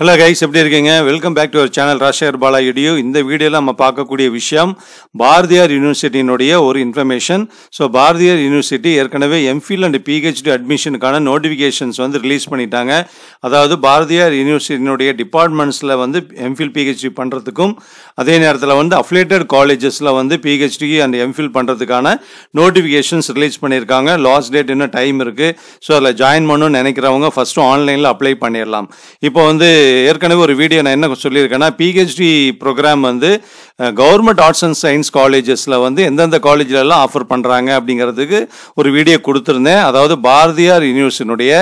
hello guys எப்படி இருக்கீங்க welcome back to our channel ராஷேர் பாலா இடியோ இந்த வீடியோவில் நம்ம பார்க்கக்கூடிய விஷயம் பாரதியார் யூனிவர்சிட்டியினுடைய ஒரு இன்ஃபர்மேஷன் ஸோ பாரதியார் யூனிவர்சிட்டி ஏற்கனவே எம்ஃபில் அண்ட் பிஹெச்டி அட்மிஷனுக்கான நோட்டிஃபிகேஷன்ஸ் வந்து ரிலீஸ் பண்ணிட்டாங்க அதாவது பாரதியார் யூனிவர்சிட்டியினுடைய டிபார்ட்மெண்ட்ஸில் வந்து எம்ஃபில் பிஹெச்டி பண்ணுறதுக்கும் அதே நேரத்தில் வந்து அஃபிலேட்டட் காலேஜஸில் வந்து பிஹெச்டி அண்ட் எம்ஃபில் பண்ணுறதுக்கான நோட்டிஃபிகேஷன்ஸ் ரிலீஸ் பண்ணியிருக்காங்க லாஸ்ட் டேட் இன்னும் டைம் இருக்குது ஸோ அதில் ஜாயின் பண்ணணும்னு நினைக்கிறவங்க ஃபஸ்ட்டு ஆன்லைனில் அப்ளை பண்ணிடலாம் இப்போ வந்து ஏற்கனவே ஒரு வீடியோ நான் என்ன சொல்லியிருக்கேன்னா பிஹெச்டி ப்ரோக்ராம் வந்து கவர்மெண்ட் ஆர்ட்ஸ் அண்ட் சயின்ஸ் காலேஜஸில் வந்து எந்தெந்த காலேஜ்லலாம் ஆஃபர் பண்ணுறாங்க அப்படிங்கிறதுக்கு ஒரு வீடியோ கொடுத்துருந்தேன் அதாவது பாரதியார் யூனிவர்சிட்டியுடைய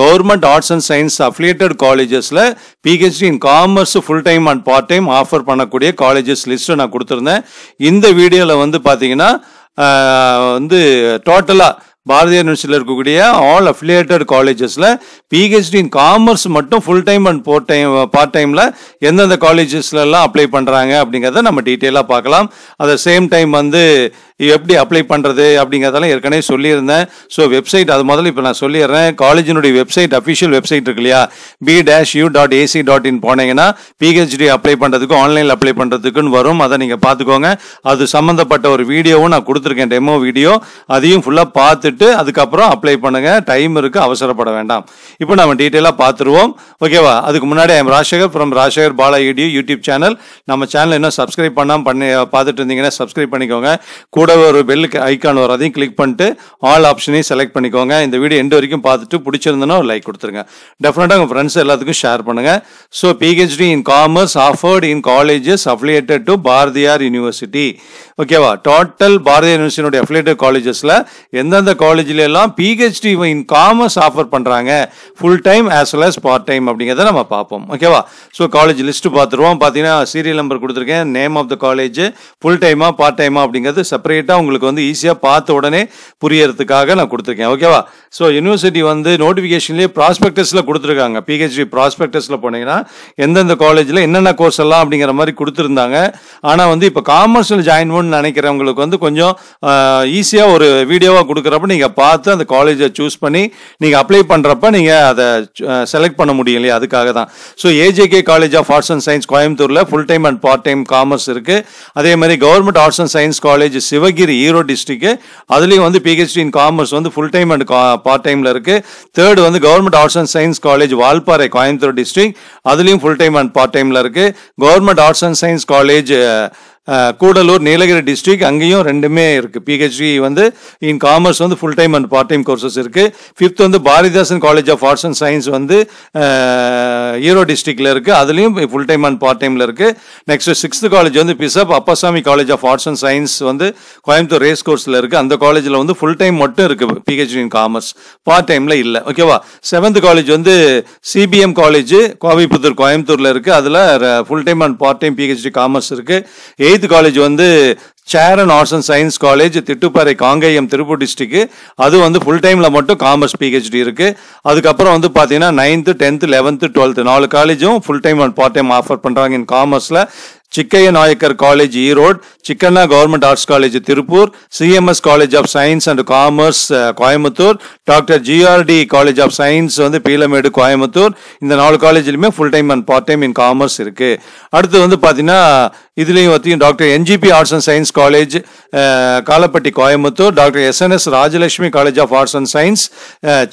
government arts and science affiliated காலேஜஸில் PhD in commerce full time and part time offer பண்ணக்கூடிய காலேஜஸ் லிஸ்ட்டு நான் கொடுத்துருந்தேன் இந்த வீடியோவில் வந்து பார்த்தீங்கன்னா வந்து டோட்டலாக பாரதியார் யூனிவர்சிட்டியில் இருக்கக்கூடிய ஆல் அஃபிலியேட்டட் காலேஜஸில் பிஹெச்டி இன் காமர்ஸ் மட்டும் full time and part time part டைமில் எந்தெந்த காலேஜஸ்லலாம் அப்ளை பண்ணுறாங்க அப்படிங்கிறத நம்ம டீட்டெயிலாக பார்க்கலாம் அட் சேம் டைம் வந்து எப்படி அப்ளை பண்ணுறது அப்படிங்கிறதெல்லாம் ஏற்கனவே சொல்லியிருந்தேன் ஸோ வெப்சைட் அது முதல்ல இப்போ நான் சொல்லிடுறேன் காலேஜினுடைய வெப்சைட் அஃபிஷியல் வெப்சைட் இருக்கு இல்லையா B dash U dot AC dot in போனீங்கன்னா பிஹெச்டி அப்ளை பண்ணுறதுக்கும் ஆன்லைனில் அப்ளை பண்ணுறதுக்குன்னு வரும் அதை நீங்கள் பார்த்துக்கோங்க அது சம்மந்தப்பட்ட ஒரு வீடியோவும் நான் கொடுத்துருக்கேன் டெமோ வீடியோ அதையும் ஃபுல்லாக பார்த்து பார்த்துட்டு அதுக்கப்புறம் அப்ளை பண்ணுங்க டைம் இருக்கு அவசரப்பட வேண்டாம் இப்போ நம்ம டீட்டெயிலாக பார்த்துருவோம் ஓகேவா அதுக்கு முன்னாடி I'm Rajasekar from Rajasekar Bala edu YouTube channel நம்ம சேனல் இன்னும் சப்ஸ்கிரைப் பண்ணாமல் பண்ணி பார்த்துட்டு இருந்தீங்கன்னா சப்ஸ்கிரைப் பண்ணிக்கோங்க கூட ஒரு பெல்லுக்கு ஐக்கான் வரும் அதையும் கிளிக் பண்ணிட்டு ஆல் ஆப்ஷனையும் செலக்ட் பண்ணிக்கோங்க இந்த வீடியோ எண்டு வரைக்கும் பார்த்துட்டு பிடிச்சிருந்தனா ஒரு லைக் கொடுத்துருங்க டெஃபினட்டாக உங்கள் ஃப்ரெண்ட்ஸ் எல்லாத்துக்கும் ஷேர் பண்ணுங்கள் so PhD in commerce offered in colleges affiliated to Bharathiar university ஓகேவா டோட்டல் பாரதிய யூனிவர்சிட்டியோட அஃபிலேட்டட் காலேஜஸில் எந்தெந்த காலேஜில் எல்லாம் பிஹெச்டி இன் காமர்ஸ் ஆஃபர் பண்ணுறாங்க full time as well as part time அப்படிங்கிறத நம்ம பார்ப்போம் ஓகேவா ஸோ காலேஜ் லிஸ்ட்டு பார்த்துருவோம் பார்த்தீங்கன்னா சீரியல் நம்பர் கொடுத்துருக்கேன் name of the college full டைமாக பார்ட் டைமாக அப்படிங்கிறது செப்பரேட்டாக உங்களுக்கு வந்து ஈஸியாக பார்த்த உடனே புரியறதுக்காக நான் கொடுத்துருக்கேன் ஓகேவா ஸோ யூனிவர்சிட்டி வந்து நோட்டிஃபிகேஷன்லேயே ப்ராஸ்பெக்டஸில் கொடுத்துருக்காங்க பிஹெச்டி ப்ராஸ்பெக்டஸில் போனீங்கன்னா எந்தெந்த காலேஜில் என்னென்ன கோர்ஸ் எல்லாம் அப்படிங்கிற மாதிரி கொடுத்துருந்தாங்க ஆனால் வந்து இப்போ காமர்ஸில் ஜாயின் பண்ண நினைக்கிறவங்களுக்கு வந்து கொஞ்சம் ஈஸியாக ஒரு வீடியோவாக கொடுக்குறப்ப நீங்கள் பார்த்து அந்த காலேஜை சூஸ் பண்ணி நீங்கள் அப்ளை பண்ணுறப்ப நீங்கள் அதை செலக்ட் பண்ண முடியும் இல்லையா அதுக்காக தான் so AJK college of arts and science கோயம்புத்தூரில் full time and part time commerce இருக்குது அதே மாதிரி government arts and science college Sivagiri Erode district அதுலேயும் வந்து பிஹெச்டி இன் காமர்ஸ் வந்து ஃபுல் டைம் அண்ட் பார்ட் டைமில் இருக்குது தேர்டு வந்து government arts and science college Valparai Coimbatore district அதுலேயும் ஃபுல் டைம் அண்ட் பார்ட் டைமில் இருக்குது government arts and science college Gudalur Nilgiri district அங்கேயும் ரெண்டுமே இருக்குது பிஹெச்டி வந்து இன் காமர்ஸ் வந்து full time and part time courses இருக்குது ஃபிஃப்த் வந்து Bharathidasan college of arts and science வந்து ஈரோ டிஸ்ட்ரிக்டில் இருக்குது அதுலேயும் ஃபுல் டைம் அண்ட் பார்ட் டைமில் இருக்குது நெக்ஸ்ட் சிக்ஸ்த்து காலேஜ் வந்து bishop Appasamy college of arts and science வந்து கோயம்புத்தூர் ரேஸ் கோர்ஸில் இருக்குது அந்த காலேஜில் வந்து ஃபுல் டைம் மட்டும் இருக்குது பிஹெச்டி இன் காமர்ஸ் பார்ட் டைமில் இல்லை ஓகேவா செவன்த் காலேஜ் வந்து சிபிஎம் காலேஜ் கோவைப்புத்தூர் கோயம்புத்தூரில் இருக்குது அதில் full time and part time PhD commerce இருக்குது எயித் புனித் காலேஜ் வந்து Cheran arts and science college Thittuparai Kangeyam Tiruppur district அது வந்து ஃபுல் டைமில் மட்டும் காமர்ஸ் பிஹெச்டி இருக்குது அதுக்கப்புறம் வந்து பார்த்தீங்கன்னா நைன்த்து டென்த்து லெவன்த்து டுவெல்த்து நாலு காலேஜும் full time and part time offer பண்ணுறாங்க இன் காமர்ஸில் Chikkaiah Naicker college Erode Chikkanna government arts college Tiruppur CMS college of science and commerce Coimbatore doctor GRD college of science வந்து பீலமேடு கோயம்புத்தூர் இந்த நாலு காலேஜ்லையுமே full time and part time in commerce இருக்குது அடுத்து வந்து பார்த்தீங்கன்னா இதுலேயும் ஒத்தியும் doctor NGP arts and science college Kalapatti Coimbatore doctor SNS Rajalakshmi college of arts and science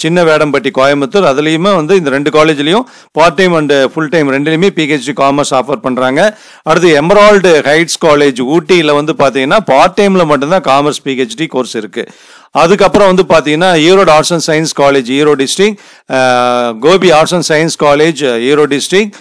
சின்ன வேடம்பட்டி கோயம்புத்தூர் அதுலேயுமே வந்து இந்த ரெண்டு காலேஜ்லேயும் part time and full time ரெண்டுலேயுமே பிஹெச்டி காமர்ஸ் ஆஃபர் பண்ணுறாங்க அடுத்து இது எமரால்டு ஹைட்ஸ் காலேஜ் ஊட்டியில் வந்து பார்த்தீங்கன்னா பார்ட் டைமில் மட்டும்தான் காமர்ஸ் பிஹெச்டி கோர்ஸ் இருக்குது அதுக்கப்புறம் வந்து பார்த்தீங்கன்னா Erode arts and science college Erode district Gobi arts and science college Erode district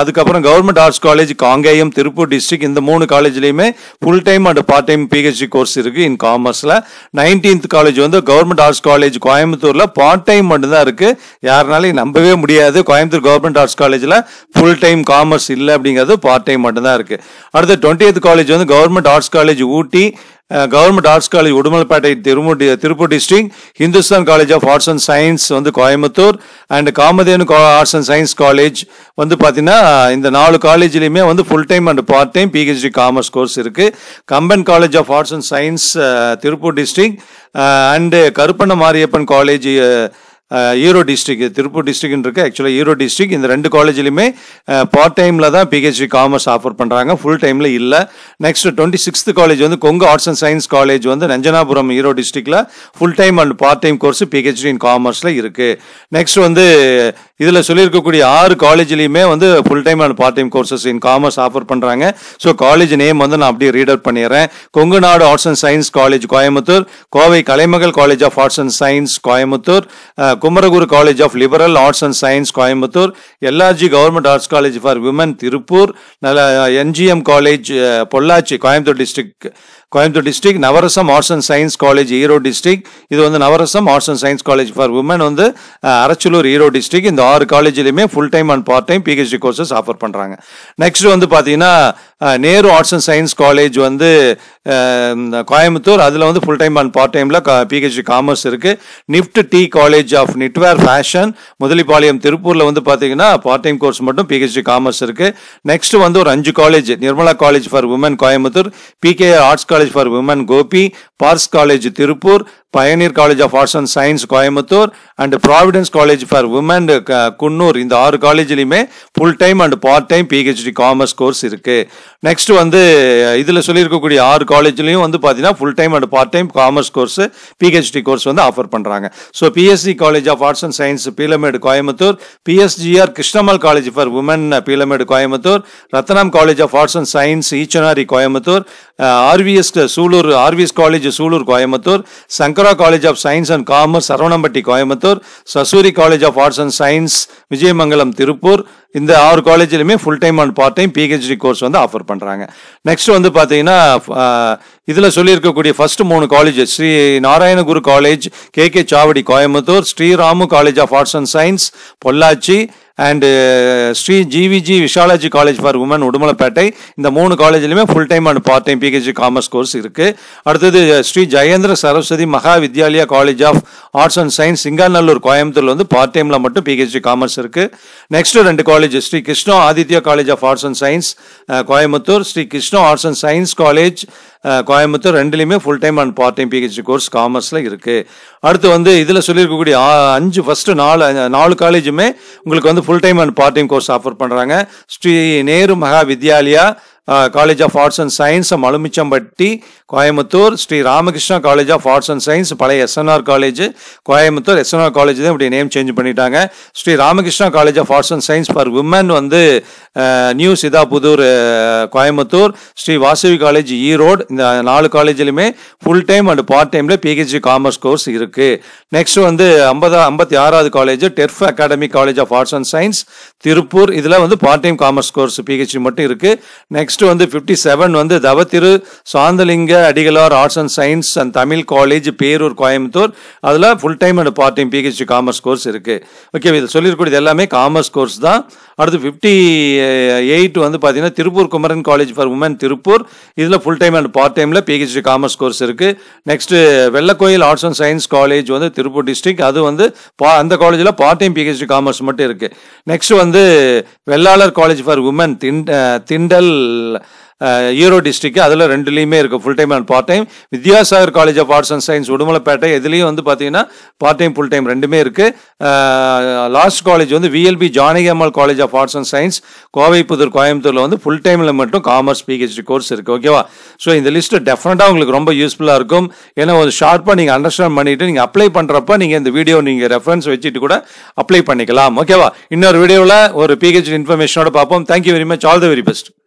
அதுக்கப்புறம் government arts college Kangeyam Tiruppur district இந்த மூணு காலேஜ்லையுமே full time and part time PhD course இருக்குது இன் காமர்ஸில் நைன்டீன்த் காலேஜ் வந்து கவர்மெண்ட் ஆர்ட்ஸ் காலேஜ் கோயம்புத்தூரில் பார்ட் டைம் மட்டும் தான் இருக்குது யாருனாலையும் நம்பவே முடியாது கோயம்புத்தூர் கவர்மெண்ட் ஆர்ட்ஸ் காலேஜில் ஃபுல் டைம் காமர்ஸ் இல்லை அப்படிங்கிறது பார்ட் டைம் மட்டும்தான் இருக்குது அடுத்து டுவெண்ட்டி காலேஜ் வந்து government arts college Ooty government arts college Udumalaipettai Thirumudi Tiruppur district Hindustan college of arts and science வந்து Coimbatore and Kamadhenu arts and science college வந்து பார்த்தீங்கன்னா இந்த நாலு காலேஜ்லேயுமே வந்து full time and part time PhD commerce course இருக்குது Kamban college of arts and science Tiruppur district and Karuppanna Mariappan college Erode district Tiruppur டிஸ்ட்ரிக்னு இருக்குது ஆக்சுவலாக ஈரோ டிஸ்ட்ரிக் இந்த ரெண்டு காலேஜ்லையுமே பார்ட் டைமில் தான் பிஹெச்டி காமர்ஸ் ஆஃபர் பண்ணுறாங்க ஃபுல் டைமில் இல்லை நெக்ஸ்ட் டுவெண்ட்டி சிக்ஸ்த் காலேஜ் வந்து Kongu arts and science college வந்து நஞ்சனாபுரம் ஈரோ டிஸ்ட்ரிக்டில் full time and part time course PhD in காமர்ஸில் இருக்குது நெக்ஸ்ட் வந்து இதில் சொல்லியிருக்கக்கூடிய ஆறு காலேஜ்லேயுமே வந்து full time and part time courses in commerce offer பண்ணுறாங்க ஸோ காலேஜ் நேம் வந்து நான் அப்படியே ரீட் அவுட் பண்ணிடுறேன் Kongu Nadu arts and science college Coimbatore Kovai Kalaimagal college of arts and science Coimbatore Kumaraguru college of liberal arts and science Coimbatore LRG government arts college for women Tiruppur நல்ல NGM college Pollachi Coimbatore district Coimbatore district Navarasam arts and science college Erode district இது வந்து Navarasam arts and science college for women வந்து Arachalur Erode district இந்த ஆறு காலேஜ்லையுமே full time and part time PhD courses offer பண்ணுறாங்க next வந்து பார்த்தீங்கன்னா Nehru arts and science college வந்து கோயம்புத்தூர் அதில் வந்து ஃபுல் டைம் அண்ட் பார்ட் டைமில் பிஹெச்டி காமர்ஸ் இருக்குது NIFT TEA college of knitwear fashion Muthalipalayam திருப்பூரில் வந்து பார்த்தீங்கன்னா பார்ட் டைம் கோர்ஸ் மட்டும் பிஹெச்டி காமர்ஸ் இருக்குது நெக்ஸ்ட் வந்து ஒரு அஞ்சு college Nirmala college for women Coimbatore PKR arts college for women Gobi Park's college Tiruppur Pioneer college of arts and science Coimbatore and Providence college for women Coonoor இந்த ஆறு காலேஜ்லையுமே full time and part time PhD commerce course இருக்குது next வந்து இதில் சொல்லியிருக்கக்கூடிய ஆறு காலேஜ்லையும் வந்து பார்த்தீங்கன்னா full time and part time commerce course PhD course வந்து ஆஃபர் பண்ணுறாங்க so PSG college of arts and science Peelamedu Coimbatore PSGR Krishnammal college for women Peelamedu Coimbatore Rathinam college of arts and science Eachanari Coimbatore RVS Sulur RVS college Sulur Coimbatore Shankar Sankara college of science and commerce Saravanampatti Coimbatore Sasurie college of arts and science Vijayamangalam Tiruppur இந்த ஆறு காலேஜ்லையுமே full time and part time PhD course வந்து offer பண்ணுறாங்க next வந்து பார்த்தீங்கன்னா இதில் சொல்லியிருக்கக்கூடிய first மூணு college Sri Narayanaguru college K K Chavadi Coimbatore Sriramu college of arts and science Pollachi and Sri GVG Visalakshi college for women Udumalaipettai இந்த மூணு காலேஜ்லையுமே full time and part time PhD commerce course இருக்குது அடுத்தது Sri Jayendra Saraswathi Maha Vidyalaya college of arts and science Singanallur கோயம்புத்தூர்ல வந்து பார்ட் டைமில் மட்டும் பிஹெச்டி காமர்ஸ் இருக்குது நெக்ஸ்ட்டு ரெண்டு college Sri Krishna Aditya college of arts and science Coimbatore Sri Krishna arts and science college Coimbatore ரெண்டுலேயுமே full time and part time PhD course காமர்ஸில் இருக்குது அடுத்து வந்து இதில் சொல்லியிருக்கக்கூடிய அஞ்சு ஃபஸ்ட்டு நாலு நாலு காலேஜுமே உங்களுக்கு வந்து full time and part time course offer பண்ணுறாங்க Sri Nehru Maha Vidyalaya college of arts and science Malumichampatti Coimbatore Sri Ramakrishna college of arts and science பழைய SNR college Coimbatore SNR college தான் இப்படி நேம் சேஞ்ச் பண்ணிட்டாங்க Sri Ramakrishna college of arts and science for women வந்து நியூ சிதாபுதூர் கோயம்புத்தூர் ஸ்ரீ வாசவி காலேஜ் ஈரோடு இந்த நாலு காலேஜ்லையுமே full time and part டைமில் பிஹெச்டி காமர்ஸ் கோர்ஸ் இருக்குது நெக்ஸ்ட் வந்து ஐம்பதா ஐம்பத்தி ஆறாவது காலேஜ் டெர்ஃப் academy college of arts and science Tiruppur இதில் வந்து part time commerce course PhD மட்டும் இருக்குது நெக்ஸ்ட் நெக்ஸ்ட் வந்து ஃபிஃப்டி செவன் வந்து Thavathiru Santhalinga Adigalar arts and science and Tamil college Perur Coimbatore அதில் full time and part time PhD commerce course இருக்குது ஓகே இது சொல்லியிருக்கூடியது எல்லாமே காமர்ஸ் கோர்ஸ் தான் அடுத்து ஃபிஃப்டி எயிட் வந்து பார்த்திங்கன்னா Tiruppur Kumaran college for women Tiruppur இதில் ஃபுல் டைம் அண்ட் பார்ட் டைமில் பிஹெச்டி காமர்ஸ் கோர்ஸ் இருக்குது next Vellakoil arts and science college வந்து திருப்பூர் டிஸ்ட்ரிக் அது வந்து பா அந்த காலேஜில் பார்ட் டைம் பிஹெச்டி காமர்ஸ் மட்டும் இருக்குது நெக்ஸ்ட் வந்து வெள்ளாளர் காலேஜ் ஃபார் உமன் திண்ட திண்டல் ஈரோ டிஸ்ட்ரிக் அதில் ரெண்டுலேயுமே இருக்குது full time and part time Vidyasagar college of arts and science Udumalaipettai இதுலேயும் வந்து பார்த்தீங்கன்னா பார்ட் டைம் ஃபுல் டைம் ரெண்டுமே இருக்குது லாஸ்ட் காலேஜ் வந்து VLB Janaki Ammal college of arts and science Kovai Pudur கோயம்புத்தூரில் வந்து ஃபுல் டைமில் மட்டும் காமர்ஸ் பிஹெச்டி கோர்ஸ் இருக்குது ஓகேவா ஸோ இந்த லிஸ்ட்டு டெஃபினட்டாக உங்களுக்கு ரொம்ப யூஸ்ஃபுல்லாக இருக்கும் ஏன்னா ஒரு ஷார்ப்பாக நீங்கள் அண்டர்ஸ்டாண்ட் பண்ணிவிட்டு நீங்கள் அப்ளை பண்ணுறப்ப நீங்கள் இந்த வீடியோ நீங்கள் ரெஃபரன்ஸ் வச்சுட்டு கூட அப்ளை பண்ணிக்கலாம் ஓகேவா இன்னொரு வீடியோவில் ஒரு பிஹெச்டி இன்ஃபர்மேஷனோட பார்ப்போம் thank you very much all the very best